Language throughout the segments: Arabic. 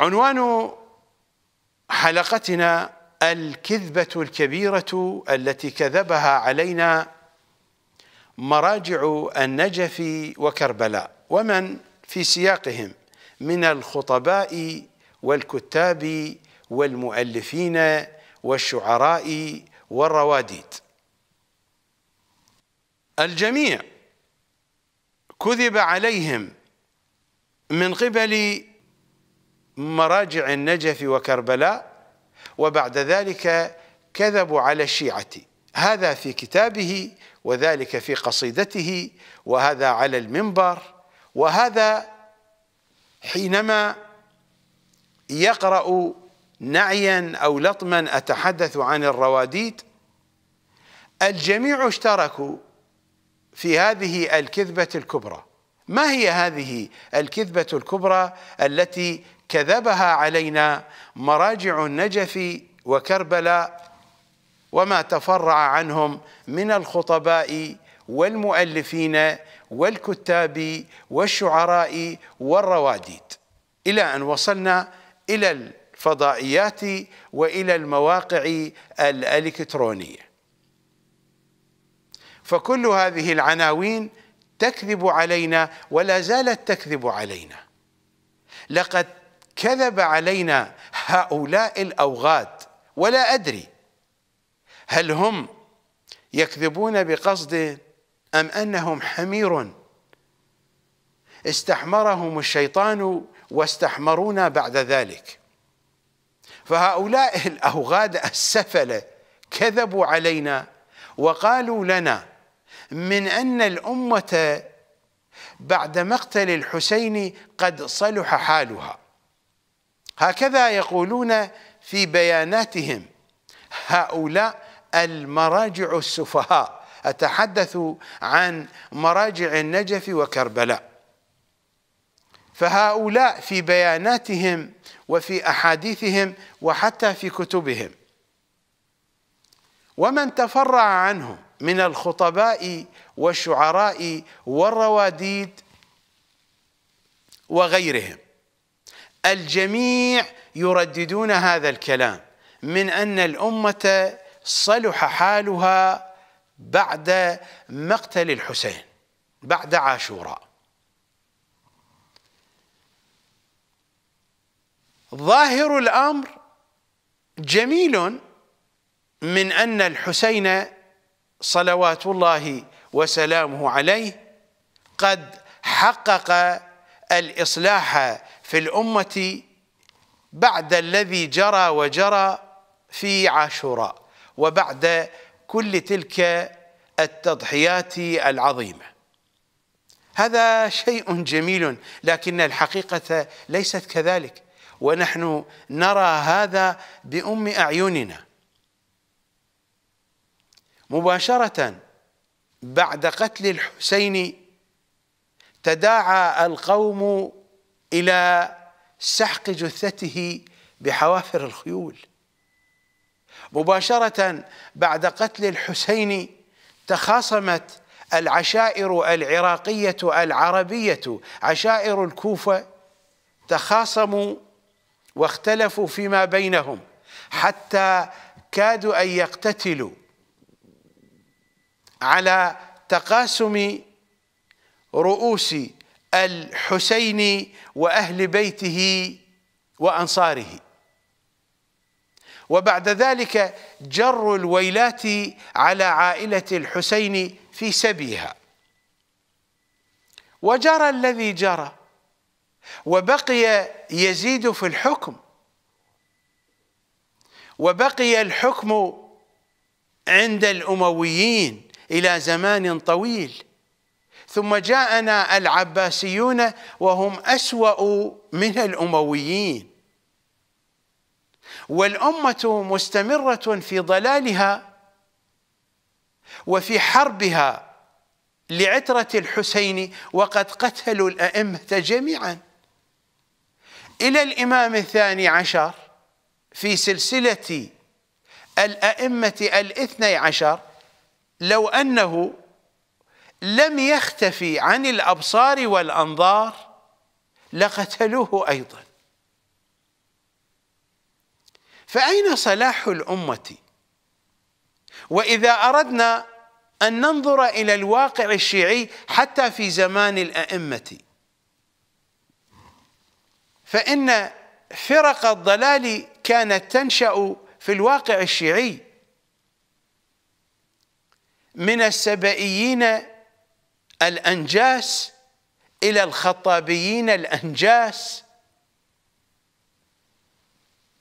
عنوان حلقتنا الكذبة الكبيرة التي كذبها علينا مراجع النجف وكربلاء ومن في سياقهم من الخطباء والكتاب والمؤلفين والشعراء والرواديد الجميع كذب عليهم من قبل مراجع النجف وكربلاء وبعد ذلك كذبوا على الشيعة هذا في كتابه وذلك في قصيدته وهذا على المنبر وهذا حينما يقرأ نعيا أو لطما أتحدث عن الرواديد الجميع اشتركوا في هذه الكذبة الكبرى ما هي هذه الكذبة الكبرى التي كذبها علينا مراجع النجف وكربلاء وما تفرع عنهم من الخطباء والمؤلفين والكتاب والشعراء والرواديد الى ان وصلنا الى الفضائيات والى المواقع الالكترونيه فكل هذه العناوين تكذب علينا ولا زالت تكذب علينا لقد كذب علينا هؤلاء الأوغاد ولا أدري هل هم يكذبون بقصد أم أنهم حمير استحمرهم الشيطان واستحمرونا بعد ذلك فهؤلاء الأوغاد السفلة كذبوا علينا وقالوا لنا من أن الأمة بعد مقتل الحسين قد صلح حالها هكذا يقولون في بياناتهم هؤلاء المراجع السفهاء أتحدث عن مراجع النجف وكربلاء فهؤلاء في بياناتهم وفي أحاديثهم وحتى في كتبهم ومن تفرع عنه من الخطباء والشعراء والرواديد وغيرهم الجميع يرددون هذا الكلام من أن الأمة صلح حالها بعد مقتل الحسين بعد عاشوراء ظاهر الأمر جميل من أن الحسين صلوات الله وسلامه عليه قد حقق الإصلاح في الأمة بعد الذي جرى وجرى في عاشوراء وبعد كل تلك التضحيات العظيمة هذا شيء جميل لكن الحقيقة ليست كذلك ونحن نرى هذا بأم أعيننا مباشرة بعد قتل الحسين تداعى القوم إلى سحق جثته بحوافر الخيول مباشرة بعد قتل الحسين تخاصمت العشائر العراقية العربية عشائر الكوفة تخاصموا واختلفوا فيما بينهم حتى كادوا أن يقتتلوا على تقاسم رؤوس الحسين واهل بيته وانصاره وبعد ذلك جر الويلات على عائله الحسين في سبيها وجرى الذي جرى وبقي يزيد في الحكم وبقي الحكم عند الامويين الى زمان طويل ثم جاءنا العباسيون وهم أسوأ من الأمويين والأمة مستمرة في ضلالها وفي حربها لعترة الحسين وقد قتلوا الأئمة جميعا إلى الإمام الثاني عشر في سلسلة الأئمة الاثني عشر لو أنه لم يختفي عن الأبصار والأنظار لقتلوه أيضا فأين صلاح الأمة وإذا أردنا أن ننظر إلى الواقع الشيعي حتى في زمان الأئمة فإن فرق الضلال كانت تنشأ في الواقع الشيعي من السبئيين الأنجاس إلى الخطابيين الأنجاس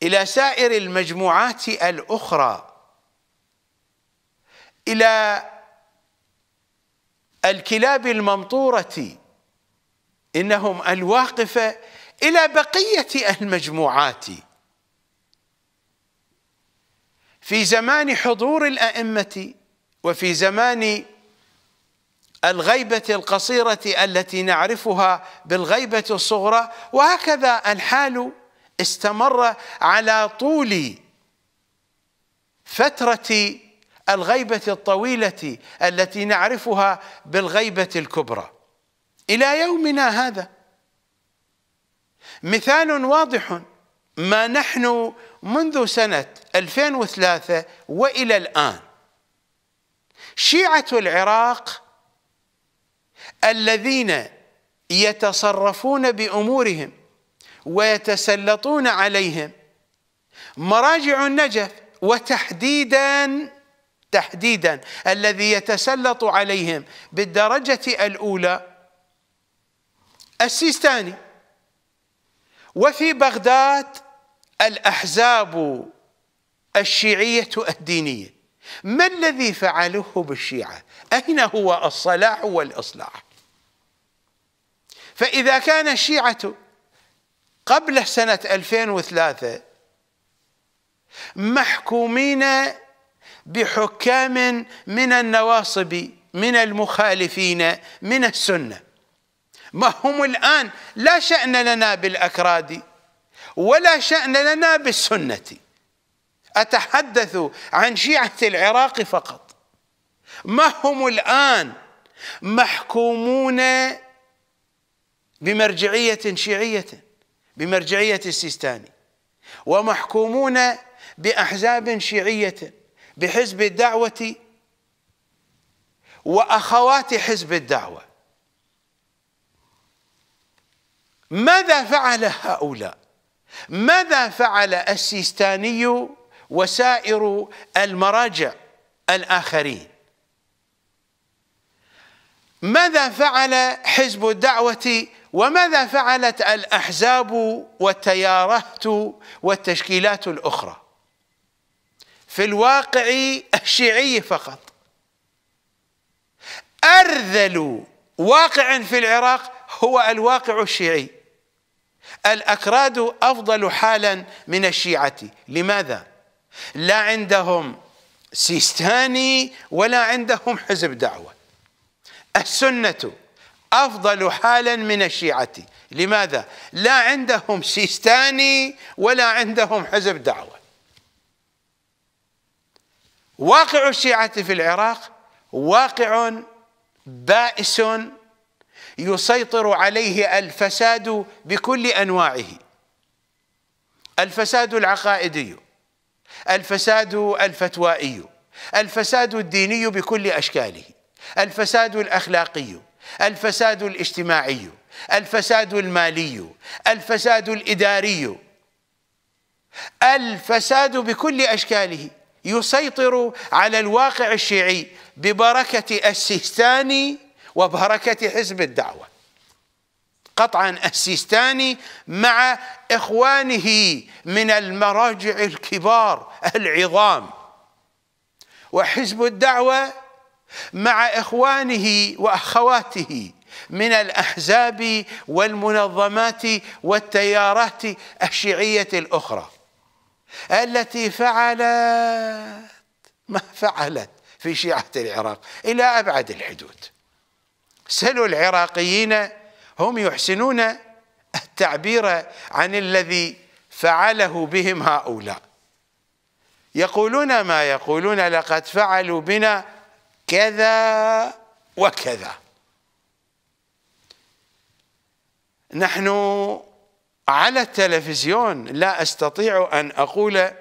إلى سائر المجموعات الأخرى إلى الكلاب الممطورة إنهم الواقفة إلى بقية المجموعات في زمان حضور الأئمة وفي زمان الغيبة القصيرة التي نعرفها بالغيبة الصغرى وهكذا الحال استمر على طول فترة الغيبة الطويلة التي نعرفها بالغيبة الكبرى إلى يومنا هذا مثال واضح ما نحن منذ سنة 2003 وإلى الآن شيعة العراق الذين يتصرفون بأمورهم ويتسلطون عليهم مراجع النجف وتحديدا تحديدا الذي يتسلط عليهم بالدرجة الأولى السيستاني وفي بغداد الأحزاب الشيعية الدينية ما الذي فعله بالشيعة أين هو الصلاح والإصلاح فإذا كان الشيعة قبل سنة 2003 محكومين بحكام من النواصب من المخالفين من السنة ما هم الآن لا شأن لنا بالأكراد ولا شأن لنا بالسنة أتحدث عن شيعة العراق فقط ما هم الآن محكومون بمرجعية شيعية بمرجعية السيستاني ومحكومون بأحزاب شيعية بحزب الدعوة وأخوات حزب الدعوة ماذا فعل هؤلاء ماذا فعل السيستاني وسائر المراجع الآخرين ماذا فعل حزب الدعوة وماذا فعلت الأحزاب والتيارات والتشكيلات الأخرى في الواقع الشيعي فقط أرذل واقع في العراق هو الواقع الشيعي الأكراد أفضل حالا من الشيعة لماذا؟ لا عندهم سيستاني ولا عندهم حزب دعوة السنة أفضل حالا من الشيعة لماذا؟ لا عندهم سيستاني ولا عندهم حزب دعوة واقع الشيعة في العراق واقع بائس يسيطر عليه الفساد بكل أنواعه الفساد العقائدي الفساد الفتوائي الفساد الديني بكل أشكاله الفساد الأخلاقي الفساد الاجتماعي الفساد المالي الفساد الاداري الفساد بكل اشكاله يسيطر على الواقع الشيعي ببركه السيستاني وبركه حزب الدعوه قطعا السيستاني مع اخوانه من المراجع الكبار العظام وحزب الدعوه مع اخوانه واخواته من الاحزاب والمنظمات والتيارات الشيعيه الاخرى التي فعلت ما فعلت في شيعه العراق الى ابعد الحدود سلوا العراقيين هم يحسنون التعبير عن الذي فعله بهم هؤلاء يقولون ما يقولون لقد فعلوا بنا كذا وكذا نحن على التلفزيون لا استطيع ان اقول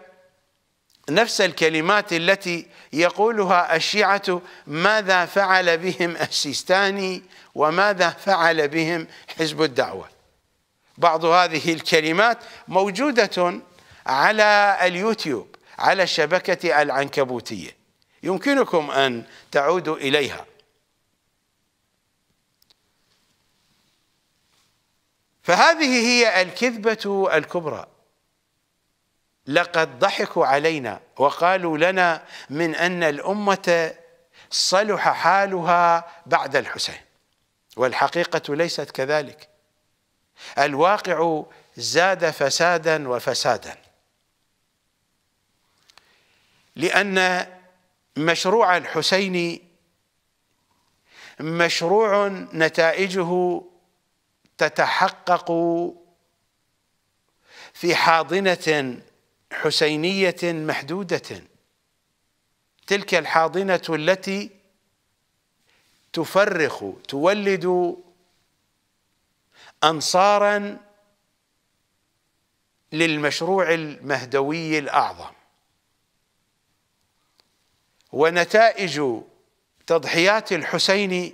نفس الكلمات التي يقولها الشيعة ماذا فعل بهم السيستاني وماذا فعل بهم حزب الدعوة بعض هذه الكلمات موجودة على اليوتيوب على الشبكة العنكبوتية يمكنكم أن تعودوا إليها فهذه هي الكذبة الكبرى لقد ضحكوا علينا وقالوا لنا من أن الأمة صلح حالها بعد الحسين والحقيقة ليست كذلك الواقع زاد فسادا وفسادا لأن مشروع الحسيني مشروع نتائجه تتحقق في حاضنه حسينيه محدوده تلك الحاضنه التي تفرخ تولد انصارا للمشروع المهدوي الاعظم ونتائج تضحيات الحسين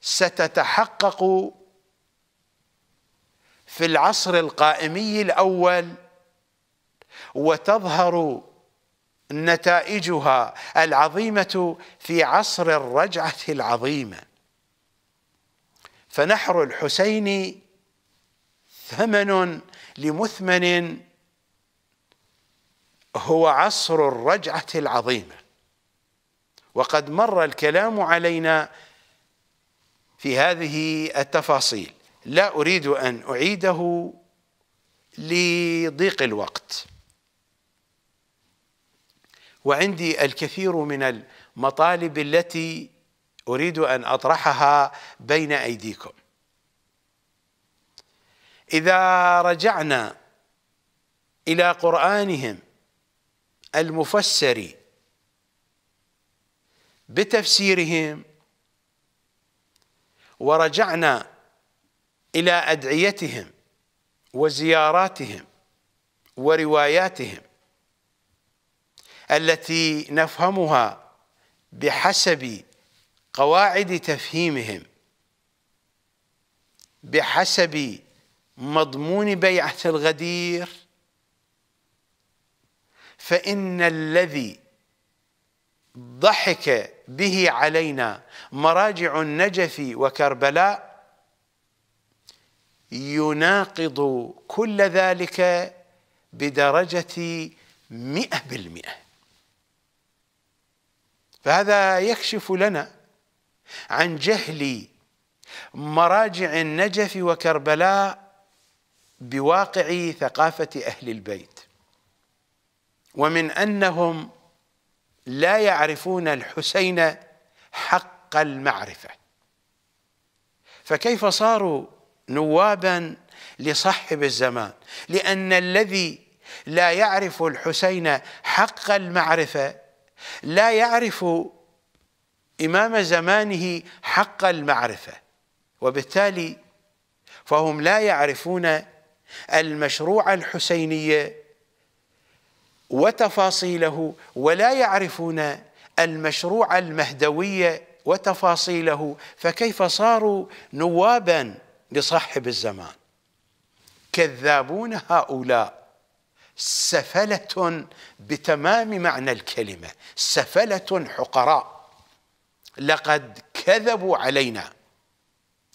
ستتحقق في العصر القائمي الاول وتظهر نتائجها العظيمه في عصر الرجعه العظيمه فنحر الحسين ثمن لمثمن هو عصر الرجعه العظيمه وقد مر الكلام علينا في هذه التفاصيل لا أريد أن أعيده لضيق الوقت وعندي الكثير من المطالب التي أريد أن أطرحها بين أيديكم إذا رجعنا إلى قرآنهم المفسر بتفسيرهم ورجعنا إلى أدعيتهم وزياراتهم ورواياتهم التي نفهمها بحسب قواعد تفهيمهم بحسب مضمون بيعة الغدير فإن الذي ضحك به علينا مراجع النجف وكربلاء يناقض كل ذلك بدرجة مئة بالمئة فهذا يكشف لنا عن جهل مراجع النجف وكربلاء بواقع ثقافة أهل البيت ومن أنهم لا يعرفون الحسين حق المعرفة فكيف صاروا نوابا لصاحب الزمان لأن الذي لا يعرف الحسين حق المعرفة لا يعرف إمام زمانه حق المعرفة وبالتالي فهم لا يعرفون المشروع الحسينية وتفاصيله ولا يعرفون المشروع المهدوي وتفاصيله فكيف صاروا نوابا لصاحب الزمان كذابون هؤلاء سفلة بتمام معنى الكلمة سفلة حقراء لقد كذبوا علينا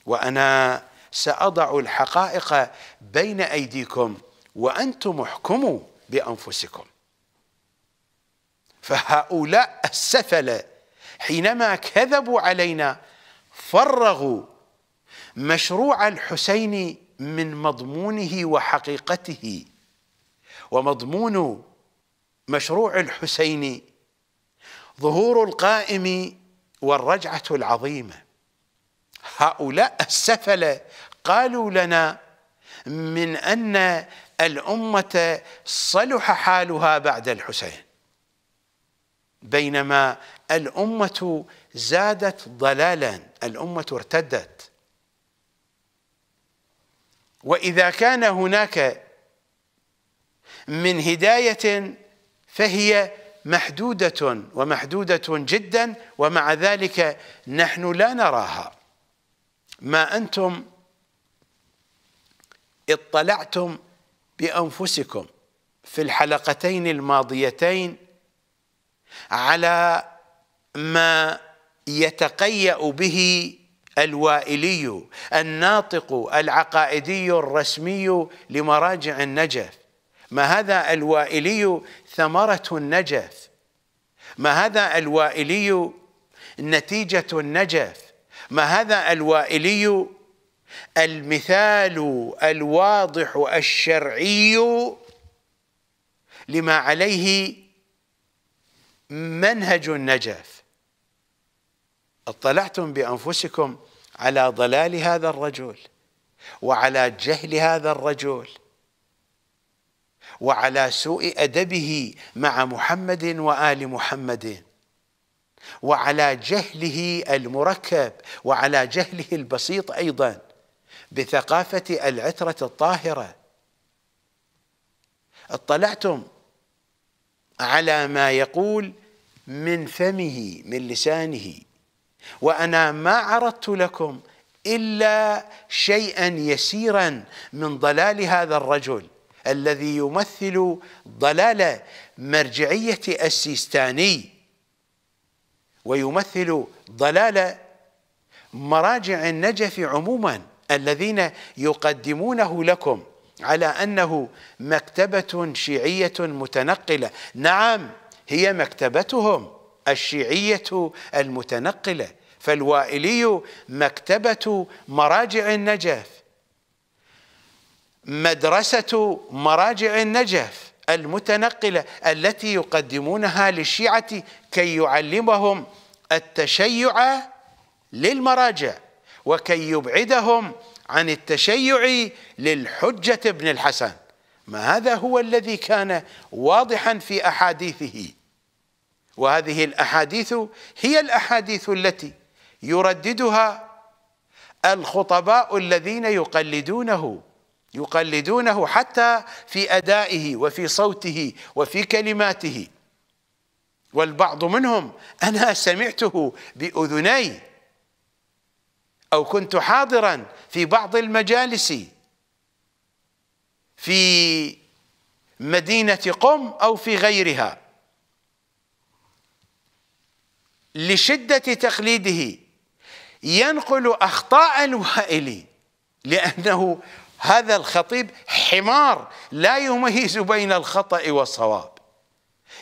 وأنا سأضع الحقائق بين أيديكم وأنتم احكموا بأنفسكم فهؤلاء السفلة حينما كذبوا علينا فرغوا مشروع الحسين من مضمونه وحقيقته ومضمون مشروع الحسين ظهور القائم والرجعة العظيمة هؤلاء السفلة قالوا لنا من أن الأمة صلح حالها بعد الحسين بينما الأمة زادت ضلالا الأمة ارتدت وإذا كان هناك من هداية فهي محدودة ومحدودة جدا ومع ذلك نحن لا نراها ما أنتم اطلعتم بأنفسكم في الحلقتين الماضيتين على ما يتقيأ به الوائلي الناطق العقائدي الرسمي لمراجع النجف ما هذا الوائلي ثمرة النجف ما هذا الوائلي نتيجة النجف ما هذا الوائلي المثال الواضح الشرعي لما عليه منهج النجف اطلعتم بانفسكم على ضلال هذا الرجل وعلى جهل هذا الرجل وعلى سوء ادبه مع محمد وال محمد وعلى جهله المركب وعلى جهله البسيط ايضا بثقافه العتره الطاهره اطلعتم على ما يقول من فمه من لسانه وأنا ما عرضت لكم إلا شيئا يسيرا من ضلال هذا الرجل الذي يمثل ضلال مرجعية السيستاني ويمثل ضلال مراجع النجف عموما الذين يقدمونه لكم على أنه مكتبة شيعية متنقلة نعم هي مكتبتهم الشيعية المتنقلة فالوائلي مكتبة مراجع النجف مدرسة مراجع النجف المتنقلة التي يقدمونها للشيعة كي يعلمهم التشيع للمراجع وكي يبعدهم عن التشيع للحجة بن الحسن ما هذا هو الذي كان واضحا في أحاديثه وهذه الأحاديث هي الأحاديث التي يرددها الخطباء الذين يقلدونه يقلدونه حتى في أدائه وفي صوته وفي كلماته والبعض منهم أنا سمعته بأذني أو كنت حاضرا في بعض المجالس في مدينة قم أو في غيرها لشدة تقليده ينقل أخطاء الوائل لأنه هذا الخطيب حمار لا يميز بين الخطأ والصواب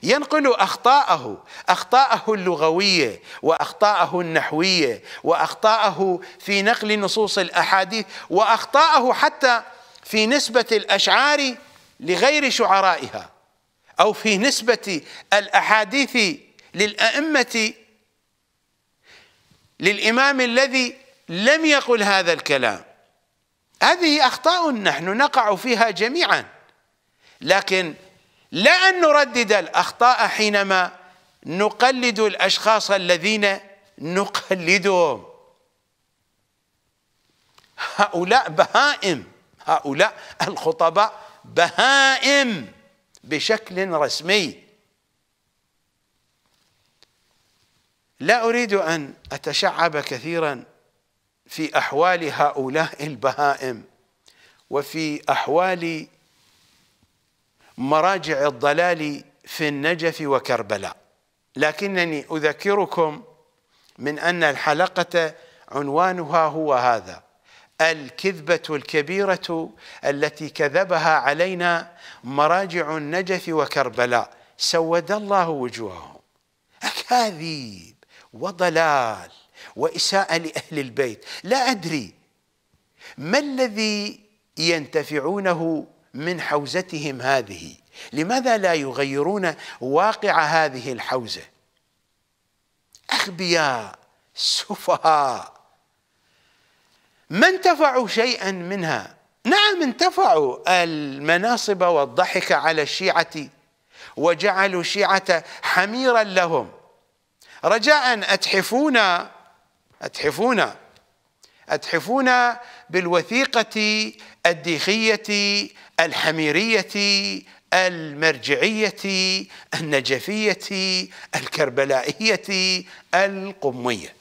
ينقل اخطاءه اخطاءه اللغويه واخطاءه النحويه واخطاءه في نقل نصوص الاحاديث واخطاءه حتى في نسبه الاشعار لغير شعرائها او في نسبه الاحاديث للائمه للامام الذي لم يقل هذا الكلام هذه اخطاء نحن نقع فيها جميعا لكن لا أن نردد الأخطاء حينما نقلد الأشخاص الذين نقلدهم هؤلاء بهائم هؤلاء الخطباء بهائم بشكل رسمي لا أريد أن أتشعب كثيرا في أحوال هؤلاء البهائم وفي أحوال مراجع الضلال في النجف وكربلاء لكنني أذكركم من أن الحلقة عنوانها هو هذا الكذبة الكبيرة التي كذبها علينا مراجع النجف وكربلاء سود الله وجوههم أكاذيب وضلال وإساءة لأهل البيت لا أدري ما الذي ينتفعونه من حوزتهم هذه لماذا لا يغيرون واقع هذه الحوزة أغبياء سفهاء ما انتفعوا شيئا منها نعم انتفعوا المناصب والضحك على الشيعة وجعلوا الشيعة حميرا لهم رجاء أتحفونا أتحفونا أتحفونا بالوثيقة الديخية الحميرية المرجعية النجفية الكربلائية القمية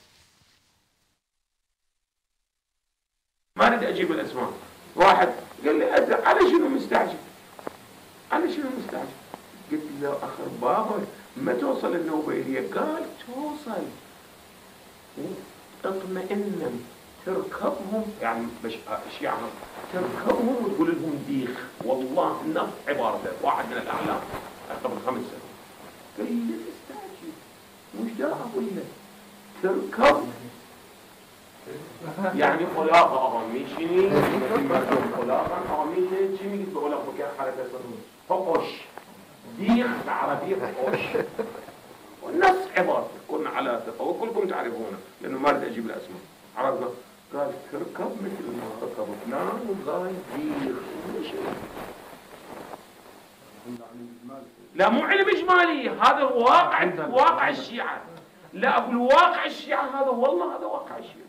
ما اريد اجيب الاسماء واحد قال لي على شنو مستعجل على شنو مستعجل قلت له اخر بابا ما توصل النوبه إليه قال توصل اطمئن تركبهم يعني مش يعني تركبهم وتقول لهم ديخ والله نفس عبارته واحد من الأعلام قبل خمس سنين قال لي استعجل مش داعة ولا تركب يعني خلاقة أغاميشني خلاقة أغاميشني جيمي قلت بقول لك بكاء حركة فقش ديخ بالعربي فقش والنفس عبارته كنا على ثقة وكلكم تعرفونه لأنه ما أريد أجيب الأسماء عرفنا قال تركب مثل ما ركبت نعم والله لا مو علم اجمالي هذا واقع واقع الشيعه لا اقول واقع الشيعه هذا والله هذا واقع الشيعه